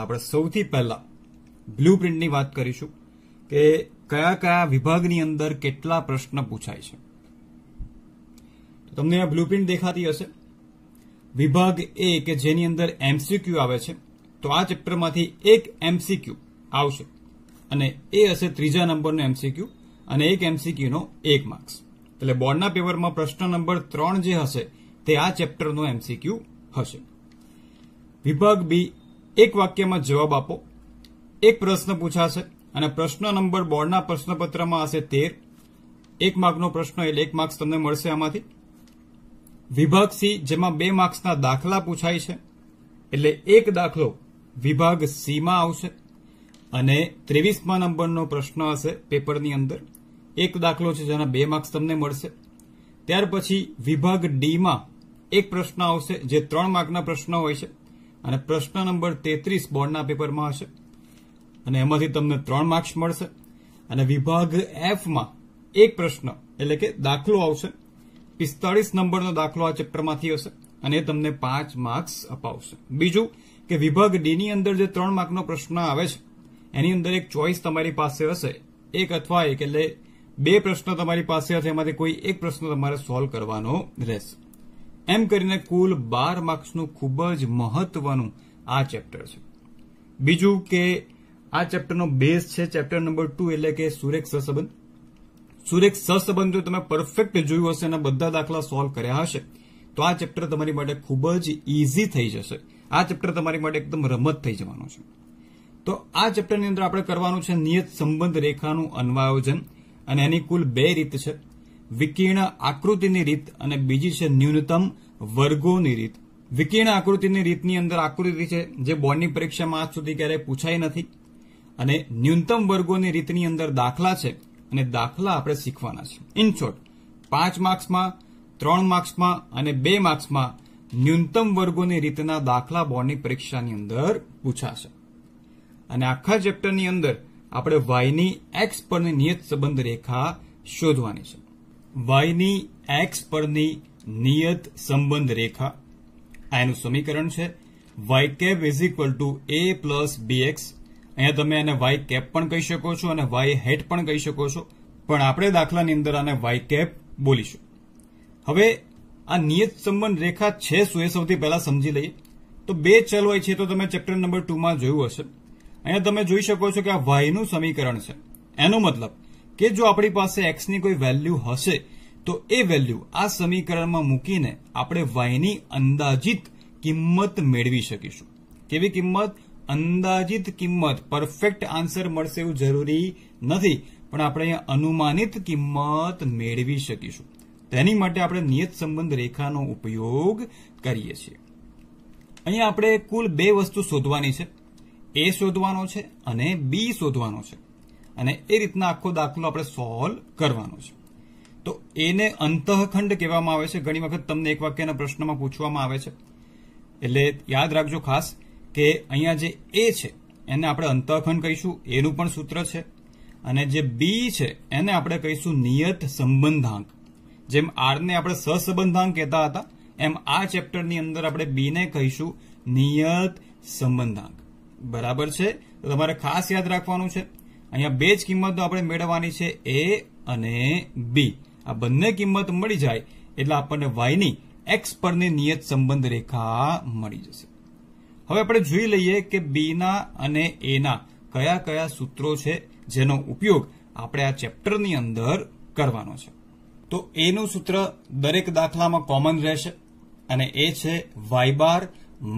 આપણે સૌથી પહેલા બ્લુ પ્રિન્ટની વાત કરીશું કે કયા કયા વિભાગની અંદર કેટલા પ્રશ્ન પૂછાય છે તમને આ બ્લુ પ્રિન્ટ દેખાતી હશે વિભાગ એ કે જેની અંદર એમસીક્યુ આવે છે તો આ ચેપ્ટરમાંથી એક એમસીક્યુ આવશે અને એ હશે ત્રીજા નંબરનો એમસીક્યુ અને એક એમસીક્યુનો એક માર્ક્સ એટલે બોર્ડના પેપરમાં પ્રશ્ન નંબર ત્રણ જે હશે તે આ ચેપ્ટરનો એમસીક્યુ હશે વિભાગ બી એક વાક્યમાં જવાબ આપો એક પ્રશ્ન પૂછાશે અને પ્રશ્ન નંબર બોર્ડના પ્રશ્નપત્રમાં હશે તેર એક માર્કનો પ્રશ્ન એટલે એક માર્ક્સ તમને મળશે આમાંથી વિભાગ સી જેમાં બે માર્ક્સના દાખલા પૂછાય છે એટલે એક દાખલો વિભાગ સીમાં આવશે અને ત્રેવીસમા નંબરનો પ્રશ્ન હશે પેપરની અંદર એક દાખલો છે જેના બે માર્ક્સ તમને મળશે ત્યાર પછી વિભાગ ડીમાં એક પ્રશ્ન આવશે જે ત્રણ માર્કના પ્રશ્ન હોય છે અને પ્રશ્ન નંબર તેત્રીસ બોર્ડના પેપરમાં હશે અને એમાંથી તમને ત્રણ માર્ક્સ મળશે અને વિભાગ એફમાં એક પ્રશ્ન એટલે કે દાખલો આવશે પિસ્તાળીસ નંબરનો દાખલો આ ચેપ્ટરમાંથી હશે અને એ તમને પાંચ માર્ક્સ અપાવશે બીજું કે વિભાગ ડીની અંદર જે ત્રણ માર્કનો પ્રશ્ન આવે છે એની અંદર એક ચોઇસ તમારી પાસે હશે એક અથવા એક એટલે બે પ્રશ્ન તમારી પાસે હશે એમાંથી કોઈ એક પ્રશ્ન તમારે સોલ્વ કરવાનો રહેશે એમ કરીને કુલ બાર માર્ક્સનું ખૂબ જ મહત્વનું આ ચેપ્ટર છે બીજું કે આ ચેપ્ટરનો બેઝ છે ચેપ્ટર નંબર ટુ એટલે કે સુરેખ સહસંબંધ સુરેખ સહસંબંધ જો તમે પરફેક્ટ જોયું હશે અને બધા દાખલા સોલ્વ કર્યા હશે તો આ ચેપ્ટર તમારી માટે ખૂબ જ ઇઝી થઈ જશે આ ચેપ્ટર તમારી માટે એકદમ રમત થઈ જવાનું છે તો આ ચેપ્ટરની અંદર આપણે કરવાનું છે નિયત સંબંધ રેખાનું અન્વાયોજન અને એની કુલ બે રીત છે વિકીર્ણ આકૃતિની રીત અને બીજી છે ન્યૂનતમ વર્ગોની રીત વિકીર્ણ આકૃતિની રીતની અંદર આકૃતિ છે જે બોર્ડની પરીક્ષામાં આજ સુધી ક્યારેય પૂછાઈ નથી અને ન્યૂનતમ વર્ગોની રીતની અંદર દાખલા છે અને દાખલા આપણે શીખવાના છે ઇન શોર્ટ પાંચ માર્ક્સમાં ત્રણ માર્ક્સમાં અને બે માર્ક્સમાં ન્યૂનતમ વર્ગોની રીતના દાખલા બોર્ડની પરીક્ષાની અંદર પૂછાશે અને આખા ચેપ્ટરની અંદર આપણે વાયની એક્સ પરની નિયત સંબંધ રેખા શોધવાની છે વાયની એક્સ પરની નિયત સંબંધ રેખા આ એનું સમીકરણ છે Y cap is equal to A plus B X અહીંયા તમે આને વાય કેપ પણ કહી શકો છો અને વાય હેટ પણ કહી શકો છો પણ આપણે દાખલાની અંદર આને વાય કેપ બોલીશું હવે આ નિયત સંબંધ રેખા છે શું એ સૌથી પહેલા સમજી લઈએ તો બે ચલ હોય છે તો તમે ચેપ્ટર નંબર ટુમાં જોયું હશે અહીંયા તમે જોઈ શકો છો કે આ વાયનું સમીકરણ છે એનો મતલબ કે જો આપણી પાસે એક્સની કોઈ વેલ્યુ હશે તો એ વેલ્યુ આ સમીકરણમાં મૂકીને આપણે વાયની અંદાજિત કિંમત મેળવી શકીશું કેવી કિંમત અંદાજિત કિંમત પરફેક્ટ આન્સર મળશે એવું જરૂરી નથી પણ આપણે અનુમાનિત કિંમત મેળવી શકીશું તેની માટે આપણે નિયત સંબંધ રેખાનો ઉપયોગ કરીએ છીએ અહીંયા આપણે કુલ બે વસ્તુ શોધવાની છે એ શોધવાનો છે અને બી શોધવાનો છે અને એ રીતના આખો દાખલો આપણે સોલ્વ કરવાનો છે તો એને અંતઃખંડ કહેવામાં આવે છે ઘણી વખત તમને એક વાક્યના પ્રશ્નમાં પૂછવામાં આવે છે એટલે યાદ રાખજો ખાસ કે અહીંયા જે એ છે એને આપણે અંતઃખંડ કહીશું એનું પણ સૂત્ર છે અને જે બી છે એને આપણે કહીશું નિયત સંબંધાંક જેમ આરને આપણે સહસંબંધાંક કહેતા હતા એમ આ ચેપ્ટરની અંદર આપણે બીને કહીશું નિયત સંબંધાંક બરાબર છે તો તમારે ખાસ યાદ રાખવાનું છે અહીંયા બે જ કિંમતો આપણે મેળવવાની છે એ અને બી આ બંને કિંમત મળી જાય એટલે આપણને વાયની એક્સ પરની નિયત સંબંધ રેખા મળી જશે હવે આપણે જોઈ લઈએ કે બીના અને એના કયા કયા સૂત્રો છે જેનો ઉપયોગ આપણે આ ચેપ્ટરની અંદર કરવાનો છે તો એનું સૂત્ર દરેક દાખલામાં કોમન રહેશે અને એ છે વાય બાર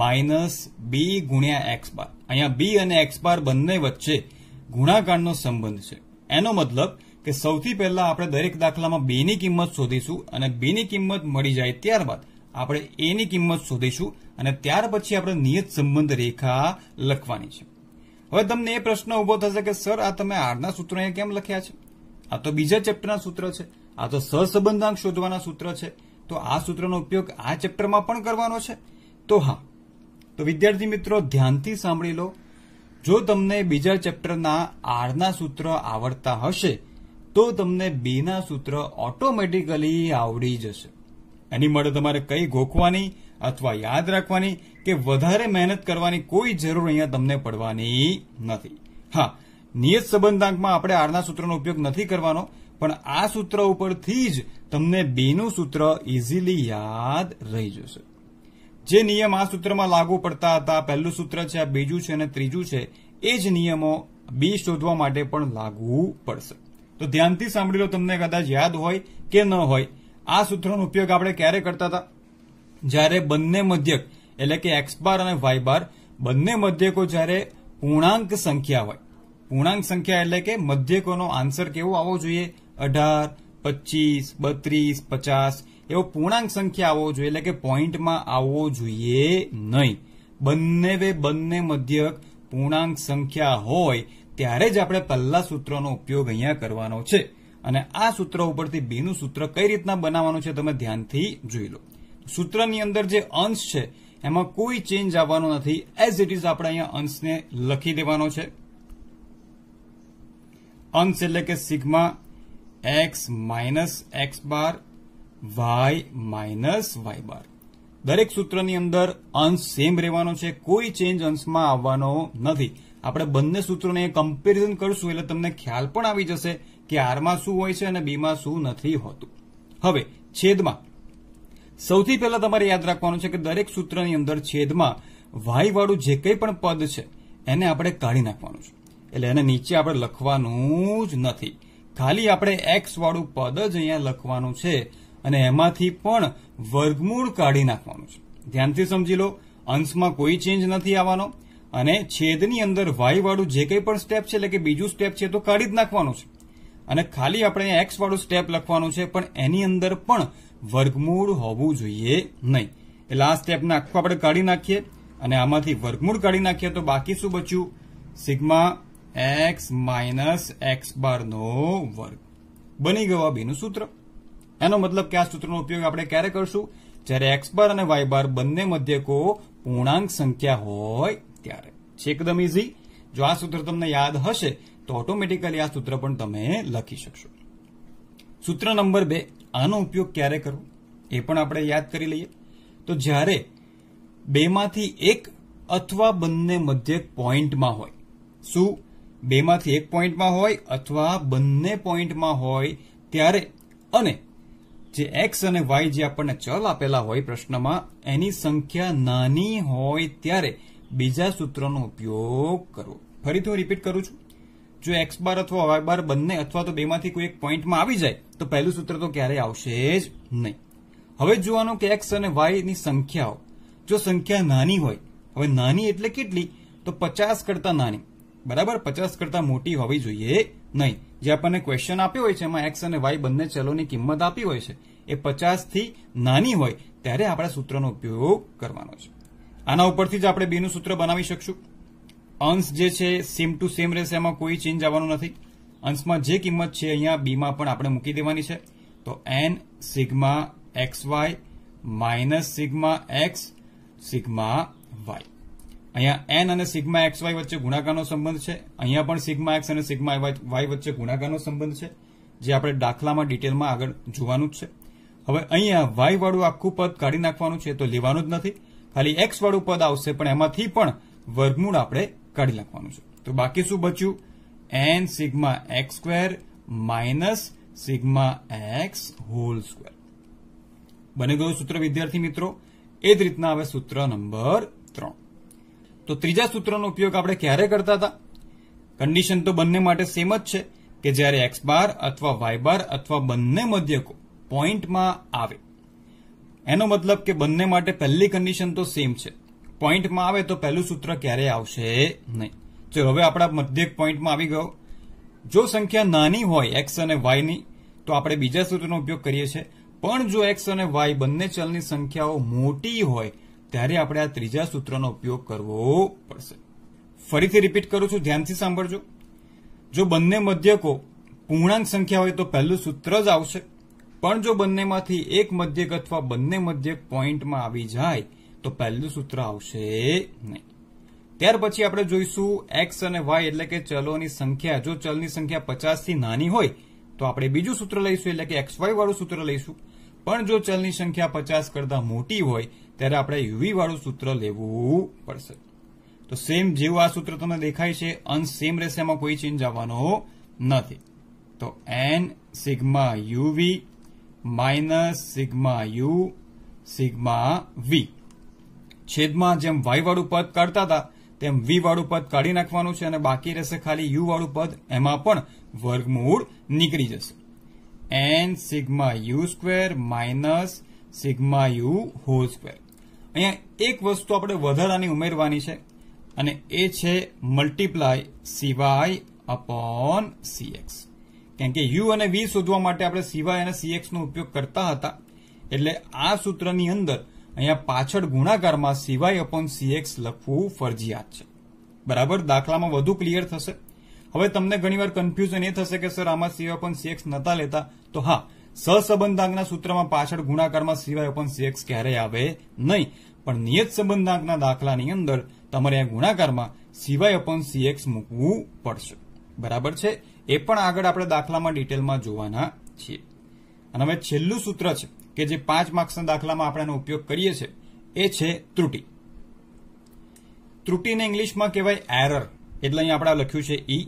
માઇનસ બી ગુણ્યા એક્સ બાર અહીંયા બી અને એક્સ બાર બંને વચ્ચે ગુણાકારનો સંબંધ છે એનો મતલબ કે સૌથી પહેલા આપણે દરેક દાખલામાં બે ની કિંમત શોધીશું અને બે ની કિંમત મળી જાય ત્યારબાદ આપણે એ ની કિંમત શોધીશું અને ત્યાર પછી આપણે નિયત સંબંધ રેખા લખવાની છે હવે તમને એ પ્રશ્ન ઉભો થશે કે સર આ તમે આરના સૂત્રને કેમ લખ્યા છે આ તો બીજા ચેપ્ટરના સૂત્ર છે આ તો સહસંબંધાંક શોધવાના સૂત્ર છે તો આ સૂત્રનો ઉપયોગ આ ચેપ્ટરમાં પણ કરવાનો છે તો હા તો વિદ્યાર્થી મિત્રો ધ્યાનથી સાંભળી લો જો તમને બીજા ચેપ્ટરના આરના સૂત્ર આવડતા હશે તો તમને બીના સૂત્ર ઓટોમેટિકલી આવડી જશે એની માટે તમારે કઈ ગોખવાની અથવા યાદ રાખવાની કે વધારે મહેનત કરવાની કોઈ જરૂર અહીંયા તમને પડવાની નથી હા નિયત સંબંધાંકમાં આપણે આરના સૂત્રનો ઉપયોગ નથી કરવાનો પણ આ સૂત્ર ઉપરથી જ તમને બીનું સૂત્ર ઇઝીલી યાદ રહી જશે જે નિયમ આ સૂત્રમાં લાગુ પડતા હતા પહેલું સૂત્ર છે આ બીજું છે અને ત્રીજું છે એ જ નિયમો બી શોધવા માટે પણ લાગુ પડશે તો ધ્યાનથી સાંભળી લો તમને કદાચ યાદ હોય કે ન હોય આ સૂત્રનો ઉપયોગ આપણે ક્યારે કરતા હતા જ્યારે બંને મધ્યક એટલે કે એક્સ બાર અને વાય બાર બંને મધ્યકો જ્યારે પૂર્ણાંક સંખ્યા હોય પૂર્ણાંક સંખ્યા એટલે કે મધ્યકોનો આન્સર કેવો આવવો જોઈએ અઢાર પચીસ બત્રીસ પચાસ એવો પૂર્ણાંક સંખ્યા આવવો જોઈએ એટલે કે પોઈન્ટમાં આવવો જોઈએ નહીં બંને વે બંને મધ્યક પૂર્ણાંક સંખ્યા હોય ત્યારે જ આપણે પહેલા સૂત્રનો ઉપયોગ અહીંયા કરવાનો છે અને આ સૂત્ર ઉપરથી બીનું સૂત્ર કઈ રીતના બનાવવાનું છે તમે ધ્યાનથી જોઈ લો સૂત્રની અંદર જે અંશ છે એમાં કોઈ ચેન્જ આવવાનો નથી એઝ ઇટ ઇઝ આપણે અહીંયા અંશને લખી દેવાનો છે અંશ એટલે કે sigma X minus X bar Y minus Y bar દરેક સૂત્રની અંદર અંશ સેમ રહેવાનો છે કોઈ ચેન્જ અંશમાં આવવાનો નથી આપણે બંને સૂત્રોને કમ્પેરિઝન કરશું એટલે તમને ખ્યાલ પણ આવી જશે કે આરમાં શું હોય છે અને બીમાં શું નથી હોતું હવે છેદમાં સૌથી પહેલા તમારે યાદ રાખવાનું છે કે દરેક સૂત્રની અંદર છેદમાં વાય વાળું જે કંઈ પણ પદ છે એને આપણે કાઢી નાખવાનું છે એટલે એને નીચે આપણે લખવાનું જ નથી ખાલી આપણે એક્સ વાળું પદ જ અહીંયા લખવાનું છે અને એમાંથી પણ વર્ગમૂળ કાઢી નાખવાનું છે ધ્યાનથી સમજી લો અંશમાં કોઈ ચેન્જ નથી આવવાનો અને છેદની અંદર વાય વાળું જે કંઈ પણ સ્ટેપ છે એટલે કે બીજું સ્ટેપ છે તો કાઢી જ નાખવાનું છે અને ખાલી આપણે એક્સ વાળું સ્ટેપ લખવાનું છે પણ એની અંદર પણ વર્ગમૂળ હોવું જોઈએ નહીં એટલે આ સ્ટેપને આખું આપણે કાઢી નાખીએ અને આમાંથી વર્ગમૂળ કાઢી નાખીએ તો બાકી શું બચ્યું સિગ્મા એક્સ માઇનસ એક્સ બારનો વર્ગ બની ગયો આ બેનું સૂત્ર એનો મતલબ કે આ સૂત્રનો ઉપયોગ આપણે ક્યારે કરશું જ્યારે એક્સ બાર અને વાય બાર બંને મધ્યકો પૂર્ણાંક સંખ્યા હોય ત્યારે છે એકદમ ઇઝી જો આ સૂત્ર તમને યાદ હશે તો ઓટોમેટિકલી આ સૂત્ર પણ તમે લખી શકશો સૂત્ર નંબર બે આનો ઉપયોગ ક્યારે કરવો એ પણ આપણે યાદ કરી લઈએ તો જ્યારે બેમાંથી એક અથવા બંને મધ્યક પોઈન્ટમાં હોય શું બેમાંથી એક પોઈન્ટમાં હોય અથવા બંને પોઈન્ટમાં હોય ત્યારે અને જે એક્સ અને વાય જે આપણને ચલ આપેલા હોય પ્રશ્નમાં એની સંખ્યા નાની હોય ત્યારે બીજા સૂત્રનો ઉપયોગ કરવો ફરીથી હું રિપીટ કરું છું જો એક્સ બાર અથવા વાય બાર બંને અથવા તો બેમાંથી કોઈ એક પોઈન્ટમાં આવી જાય તો પહેલું સૂત્ર તો ક્યારેય આવશે જ નહીં હવે જોવાનું કે એક્સ અને વાયની સંખ્યાઓ જો સંખ્યા નાની હોય હવે નાની એટલે કેટલી તો પચાસ કરતા નાની બરાબર પચાસ કરતા મોટી હોવી જોઈએ નહીં જે આપણને ક્વેશ્ચન આપ્યો હોય છે એમાં એક્સ અને વાય બંને ચલોની કિંમત આપી હોય છે એ પચાસથી નાની હોય ત્યારે આપણે સૂત્રનો ઉપયોગ કરવાનો છે આના ઉપરથી જ આપણે બેનું સૂત્ર બનાવી શકશું અંશ જે છે સેમ ટુ સેમ રહેશે એમાં કોઈ ચેન્જ આવવાનું નથી અંશમાં જે કિંમત છે અહીંયા બીમાં પણ આપણે મૂકી દેવાની છે તો N sigma X Y minus sigma X sigma Y અહીંયા એન અને સિગ્મા એક્સ વાય વચ્ચે ગુણાકારનો સંબંધ છે અહીંયા પણ સિગ્મા એક્સ અને સિગ્મા વાય વચ્ચે ગુણાકારનો સંબંધ છે જે આપણે દાખલામાં ડિટેલમાં આગળ જોવાનું જ છે હવે અહીંયા વાય વાળું આખું પદ કાઢી નાખવાનું છે તો લેવાનું જ નથી ખાલી એક્સ વાળું પદ આવશે પણ એમાંથી પણ વર્ગમૂળ આપણે કાઢી નાખવાનું છે તો બાકી શું બચ્યું N sigma X square minus sigma X whole square બને ગયું સૂત્ર વિદ્યાર્થી મિત્રો એ જ રીતના હવે સૂત્ર નંબર ત્રણ તો ત્રીજા સૂત્રનો ઉપયોગ આપણે ક્યારે કરતા હતા કન્ડિશન તો બંને માટે સેમ જ છે કે જ્યારે એક્સ બાર અથવા વાય બાર અથવા બંને મધ્યકો પોઈન્ટમાં આવે એનો મતલબ કે બંને માટે પહેલી કન્ડિશન તો સેમ છે પોઈન્ટમાં આવે તો પહેલું સૂત્ર ક્યારે આવશે નહીં જો હવે આપણા મધ્યક પોઈન્ટમાં આવી ગયો જો સંખ્યા નાની હોય એક્સ અને વાયની તો આપણે બીજા સૂત્રનો ઉપયોગ કરીએ છીએ પણ જો એક્સ અને વાય બંને ચલની સંખ્યાઓ મોટી હોય ત્યારે આપણે આ ત્રીજા સૂત્રનો ઉપયોગ કરવો પડશે ફરીથી રિપીટ કરું છું ધ્યાનથી સાંભળજો જો બંને મધ્યકો પૂર્ણાંક સંખ્યા હોય તો પહેલું સૂત્ર જ આવશે પણ જો બંનેમાંથી એક મધ્યક અથવા બંને મધ્યક પોઈન્ટમાં આવી જાય તો પહેલું સૂત્ર આવશે નહીં ત્યાર પછી આપણે જોઈશું એક્સ અને વાય એટલે કે ચલોની સંખ્યા જો ચલની સંખ્યા પચાસથી નાની હોય તો આપણે બીજું સૂત્ર લઈશું એટલે કે એક્સ વાય વાળું સૂત્ર લઈશું પણ જો ચલની સંખ્યા પચાસ કરતા મોટી હોય ત્યારે આપણે યુવી વાળું સૂત્ર લેવું પડશે તો સેમ જેવું આ સૂત્ર તમને દેખાય છે અન સેમ રહેશે એમાં કોઈ ચેન્જ આવવાનો નથી તો N sigma U V minus sigma U sigma V છેદમાં જેમ વાય વાળું પદ કાઢતા હતા તેમ વી વાળું પદ કાઢી નાખવાનું છે અને બાકી રહેશે ખાલી યુ વાળું પદ એમાં પણ વર્ગમૂળ નીકળી જશે N sigma U square minus sigma U whole square અહીંયા એક વસ્તુ આપણે વધારાની ઉમેરવાની છે અને એ છે મલ્ટીપ્લાય સીવાય અપોન સીએક્સ કેમ કે યુ અને વી શોધવા માટે આપણે સીવાય અને સીએક્સનો ઉપયોગ કરતા હતા એટલે આ સૂત્રની અંદર અહીંયા પાછળ ગુણાકારમાં સીવાય અપોન સીએક્સ લખવું ફરજિયાત છે બરાબર દાખલામાં વધુ ક્લિયર થશે હવે તમને ઘણીવાર કન્ફ્યુઝન એ થશે કે સર આમાં સીવાય અપોન સીએક્સ નતા લેતા તો હા સહસંબંધાંકના સૂત્રમાં પાછળ ગુણાકારમાં સિવાય ઓપન સીએક્સ ક્યારેય આવે નહીં પણ નિયત સંબંધાંકના દાખલાની અંદર તમારે આ ગુણાકારમાં સિવાય ઓપન સીએક્સ મૂકવું પડશે બરાબર છે એ પણ આગળ આપણે દાખલામાં ડિટેલમાં જોવાના છીએ અને હવે છેલ્લું સૂત્ર છે કે જે પાંચ માર્ક્સના દાખલામાં આપણે આનો ઉપયોગ કરીએ છીએ એ છે ત્રુટિ ત્રુટિને ઇંગ્લિશમાં કહેવાય એરર એટલે અહીં આપણે લખ્યું છે E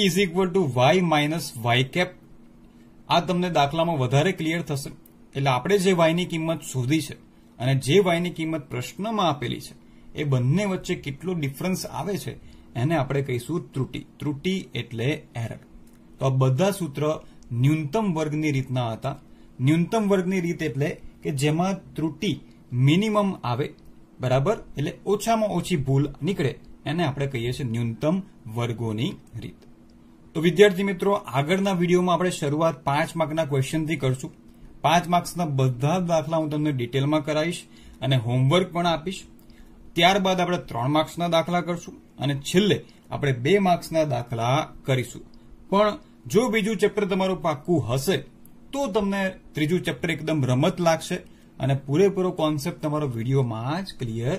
is equal to Y minus Y cap આ તમને દાખલામાં વધારે ક્લિયર થશે એટલે આપણે જે વાયની કિંમત શોધી છે અને જે વાયની કિંમત પ્રશ્નમાં આપેલી છે એ બંને વચ્ચે કેટલો ડિફરન્સ આવે છે એને આપણે કહીશું ત્રુટી ત્રુટી એટલે એરર તો આ બધા સૂત્ર ન્યૂનતમ વર્ગની રીતના હતા ન્યૂનતમ વર્ગની રીત એટલે કે જેમાં ત્રુટિ મિનિમમ આવે બરાબર એટલે ઓછામાં ઓછી ભૂલ નીકળે એને આપણે કહીએ છીએ ન્યૂનતમ વર્ગોની રીત તો વિદ્યાર્થી મિત્રો આગળના વિડીયોમાં આપણે શરૂઆત પાંચ માર્કના ક્વેશ્ચનથી કરશું પાંચ માર્ક્સના બધા દાખલા હું તમને ડિટેલમાં કરાવીશ અને હોમવર્ક પણ આપીશ ત્યારબાદ આપણે ત્રણ માર્ક્સના દાખલા કરશું અને છેલ્લે આપણે બે માર્ક્સના દાખલા કરીશું પણ જો બીજું ચેપ્ટર તમારું પાક્કું હશે તો તમને ત્રીજું ચેપ્ટર એકદમ રમત લાગશે અને પૂરેપૂરો કોન્સેપ્ટ તમારો વિડીયોમાં જ ક્લિયર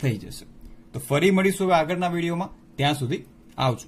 થઈ જશે તો ફરી મળીશું હવે આગળના વિડીયોમાં ત્યાં સુધી આવજો